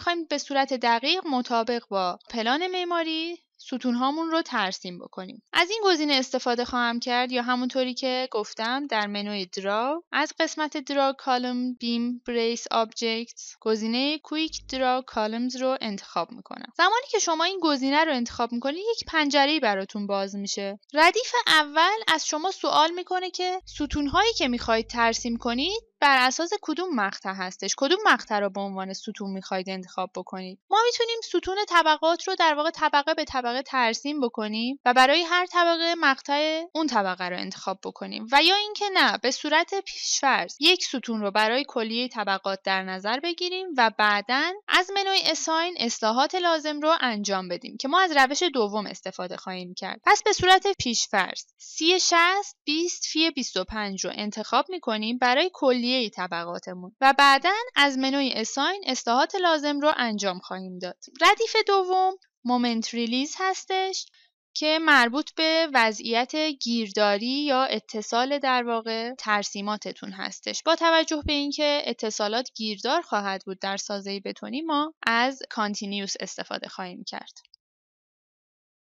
میخوایم به صورت دقیق مطابق با پلان معماری ستونهامون رو ترسیم بکنیم از این گزینه استفاده خواهم کرد یا همونطوری که گفتم در منوی درا از قسمت درا کالم بیم Brace آبجکت گزینه کویک Draw کالمز رو انتخاب میکنم زمانی که شما این گزینه رو انتخاب میکنید یک پنجره براتون باز میشه ردیف اول از شما سوال میکنه که هایی که میخواید ترسیم کنید بر اساس کدوم مقطع هستش کدوم مقطع رو به عنوان ستون میخواید انتخاب بکنید ما میتونیم ستون طبقات رو در واقع طبقه به طبقه ترسیم بکنیم و برای هر طبقه مقطع اون طبقه رو انتخاب بکنیم و یا اینکه نه به صورت پیشفرض یک ستون رو برای کلیه طبقات در نظر بگیریم و بعدا از منوی اساین اصلاحات لازم رو انجام بدیم که ما از روش دوم استفاده خواهیم کرد پس به صورت فرض سی 60 20 فی 25 رو انتخاب میکنیم برای کلیه طبقاتمون و بعدا از منوی اساین اصلاحات لازم رو انجام خواهیم داد ردیف دوم مومنت ریلیز هستش که مربوط به وضعیت گیرداری یا اتصال در واقع ترسیماتتون هستش با توجه به اینکه اتصالات گیردار خواهد بود در سازه بتونی ما از کانتینیوس استفاده خواهیم کرد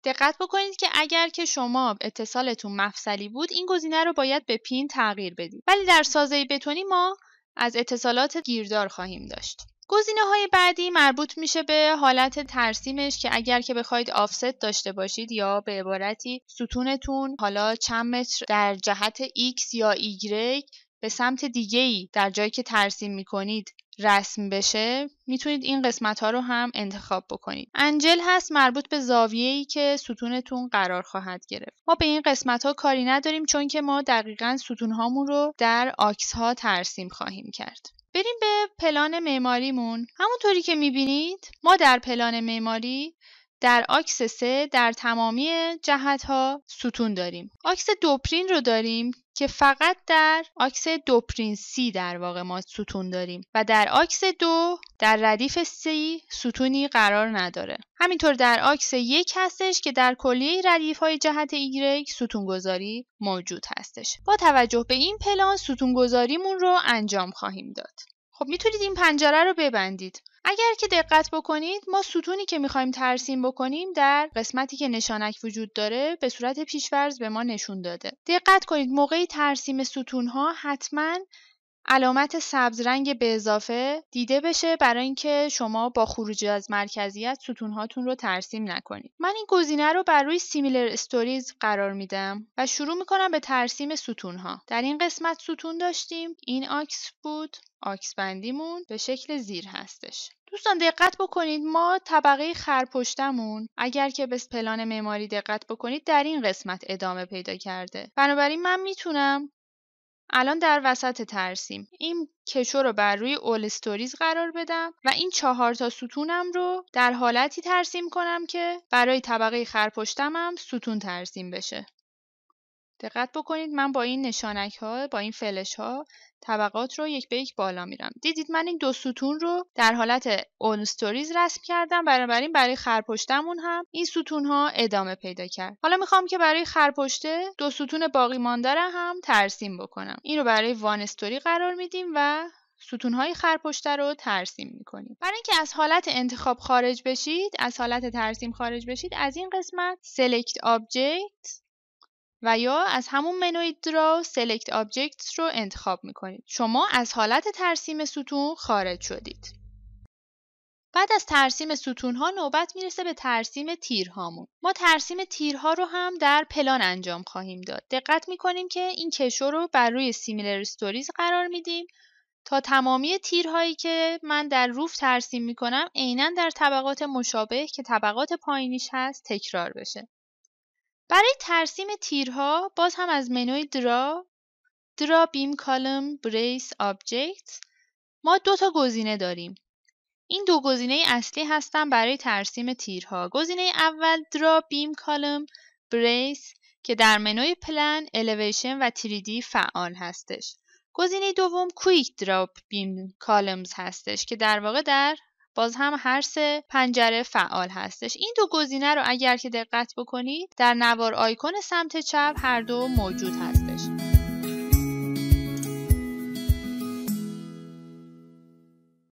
دقت بکنید که اگر که شما اتصالتون مفصلی بود این گزینه رو باید به پین تغییر بدید ولی در سازه بتونی ما از اتصالات گیردار خواهیم داشت گزینه های بعدی مربوط میشه به حالت ترسیمش که اگر که بخواید آفست داشته باشید یا به عبارتی ستونتون حالا چند متر در جهت X یا Y به سمت دیگه در جایی که ترسیم میکنید رسم بشه میتونید این قسمت ها رو هم انتخاب بکنید انجل هست مربوط به زاویه ای که ستونتون قرار خواهد گرفت ما به این قسمت ها کاری نداریم چون که ما دقیقا ستون رو در آکس ها ترسیم خواهیم کرد بریم به پلان معماریمون همونطوری که میبینید ما در پلان معماری در آکس 3 در تمامی جهت ها ستون داریم. آکس دوپرین رو داریم که فقط در آکس دو پرین در واقع ما ستون داریم و در آکس دو در ردیف سی ستونی قرار نداره همینطور در آکس یک هستش که در کلیه ردیف های جهت ایگرگ ستونگذاری موجود هستش با توجه به این پلان ستونگذاریمون رو انجام خواهیم داد خب میتونید این پنجره رو ببندید اگر که دقت بکنید ما ستونی که میخوایم ترسیم بکنیم در قسمتی که نشانک وجود داره به صورت پیشورز به ما نشون داده دقت کنید موقعی ترسیم ستون ها حتما علامت رنگ به اضافه دیده بشه برای اینکه شما با خروج از مرکزیت ستونهاتون رو ترسیم نکنید من این گزینه رو بر روی سیمیلر استوریز قرار میدم و شروع میکنم به ترسیم ستونها در این قسمت ستون داشتیم این آکس بود آکس بندیمون به شکل زیر هستش دوستان دقت بکنید ما طبقه خرپشتمون اگر که به پلان معماری دقت بکنید در این قسمت ادامه پیدا کرده بنابراین من میتونم الان در وسط ترسیم این کشو رو بر روی استوریز قرار بدم و این چهار تا ستونم رو در حالتی ترسیم کنم که برای طبقه هم ستون ترسیم بشه دقت بکنید من با این نشانک ها با این فلش ها طبقات رو یک به یک بالا میرم دیدید من این دو ستون رو در حالت اونستوریز رسم کردم بنابراین برای خرپشتمون هم این ستون ها ادامه پیدا کرد حالا میخوام که برای خرپشته دو ستون باقی مانده را هم ترسیم بکنم این رو برای وان استوری قرار میدیم و های خرپشته رو ترسیم میکنیم برای اینکه از حالت انتخاب خارج بشید از حالت ترسیم خارج بشید از این قسمت سلکت آبجکت و یا از همون منوی Draw Select Objects رو انتخاب میکنید. شما از حالت ترسیم ستون خارج شدید. بعد از ترسیم ستون نوبت میرسه به ترسیم تیرهامون. ما ترسیم تیرها رو هم در پلان انجام خواهیم داد. دقت میکنیم که این کشو رو بر روی سیمیلر ستوریز قرار میدیم تا تمامی تیرهایی که من در روف ترسیم میکنم عینا در طبقات مشابه که طبقات پایینیش هست تکرار بشه. برای ترسیم تیرها باز هم از منوی درا درا بیم کالم بریس آبجکت ما دو تا گزینه داریم این دو گزینه اصلی هستن برای ترسیم تیرها گزینه اول درا بیم کالم بریس که در منوی پلن الیویشن و 3 فعال هستش گزینه دوم کویک دراپ بیم کالمز هستش که در واقع در باز هم هر سه پنجره فعال هستش این دو گزینه رو اگر که دقت بکنید در نوار آیکون سمت چپ هر دو موجود هستش